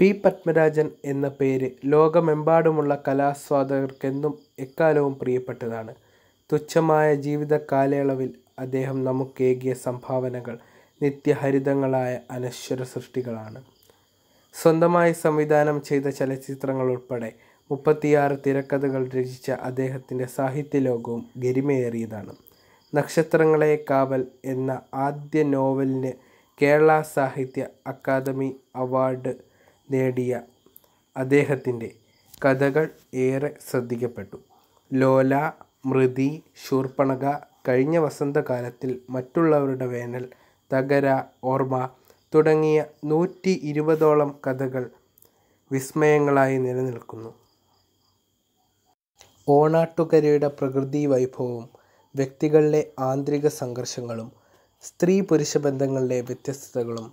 P Padmarajan എന്ന പേര് ലോകമെമ്പാടുമുള്ള കലാസ്വാദകർക്കെന്നും എക്കാലവും പ്രിയപ്പെട്ടതാണ് തുച്ഛമായ ജീവിത കാലയളവിൽ അദ്ദേഹം നമുക്കേകിയ സംഭാവനകൾ നിത്യഹരിതങ്ങളായ അനശ്വര സൃഷ്ടികളാണ് സ്വന്തമായി സംവിധാനം ചെയ്ത ചലച്ചിത്രങ്ങൾ ഉൾപ്പെടെ മുപ്പത്തിയാറ് തിരക്കഥകൾ രചിച്ച അദ്ദേഹത്തിൻ്റെ ലോകവും ഗരിമയേറിയതാണ് നക്ഷത്രങ്ങളെ കാവൽ എന്ന ആദ്യ നോവലിന് കേരള സാഹിത്യ അക്കാദമി അവാർഡ് നേടിയ അദ്ദേഹത്തിൻ്റെ കഥകൾ ഏറെ ശ്രദ്ധിക്കപ്പെട്ടു. ലോല, മൃതി, ശൂർപ്പണക കഴിഞ്ഞ വസന്തകാലത്തിൽ മറ്റുള്ളവരുടെ വേനൽ, തകര, ഓർമ്മ തുടങ്ങിയ ഇരുപതോളം കഥകൾ വിസ്മയങ്ങളായി നിലനിൽക്കുന്നു. ഓണാട്ടുകരയുടെ വൈഭവവും വ്യക്തികളിലെ ആന്തരിക സംഘർഷങ്ങളും സ്ത്രീ-പുരുഷ ബന്ധങ്ങളിലെ വ്യത്യസ്തതകളും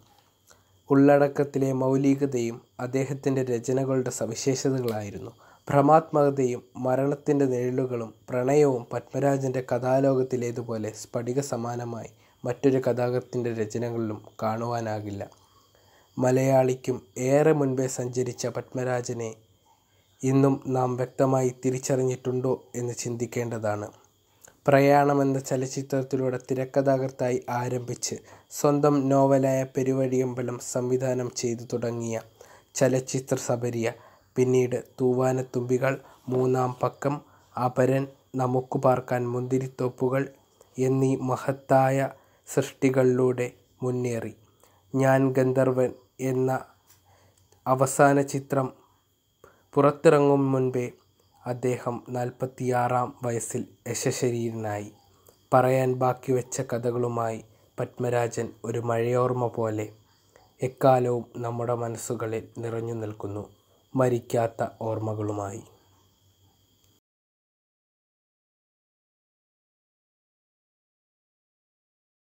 ഉള്ളടക്കത്തിലെ മൗലികതയും അദ്ദേഹത്തിൻ്റെ രചനകളുടെ സവിശേഷതകളായിരുന്നു. ഭ്രമാത്മകതയും മരണത്തിൻ്റെ നിഴലുകളും പ്രണയവും പത്മരാജൻ്റെ കഥാലോകത്തിലേതുപോലെ സമാനമായി മറ്റൊരു കഥാകൃത്തിൻ്റെ രചനകളിലും കാണുവാനാകില്ല. മലയാളിക്കും ഏറെ മുൻപേ സഞ്ചരിച്ച പത്മരാജനെ ഇന്നും നാം വ്യക്തമായി തിരിച്ചറിഞ്ഞിട്ടുണ്ടോ എന്ന് ചിന്തിക്കേണ്ടതാണ്. പ്രയാണം എന്ന ചലച്ചിത്രത്തിലൂടെ തിരക്കഥാകൃത്തായി ആരംഭിച്ച് സ്വന്തം നോവലായ പെരുവഴിയമ്പലം സംവിധാനം ചെയ്തു തുടങ്ങിയ ചലച്ചിത്ര സബരിയ പിന്നീട് തൂവാനത്തുമ്പികൾ, മൂന്നാം പക്കം, അപരൻ, നമുക്കു പാർക്കാൻ മുന്തിരിത്തോപ്പുകൾ എന്നീ മഹത്തായ സൃഷ്ടികളിലൂടെ മുന്നേറി. ഞാൻ ഗന്ധർവൻ എന്ന അവസാന ചിത്രം പുറത്തിറങ്ങും മുൻപേ അദ്ദേഹം നാൽപ്പത്തിയാറാം വയസ്സിൽ യശശരീരനായി. പറയാൻ ബാക്കി വെച്ച കഥകളുമായി പത്മരാജൻ ഒരു മഴയോർമ്മ പോലെ എക്കാലവും നമ്മുടെ മനസ്സുകളിൽ നിറഞ്ഞുനിൽക്കുന്നു. മരിക്കാത്ത ഓർമ്മകളുമായി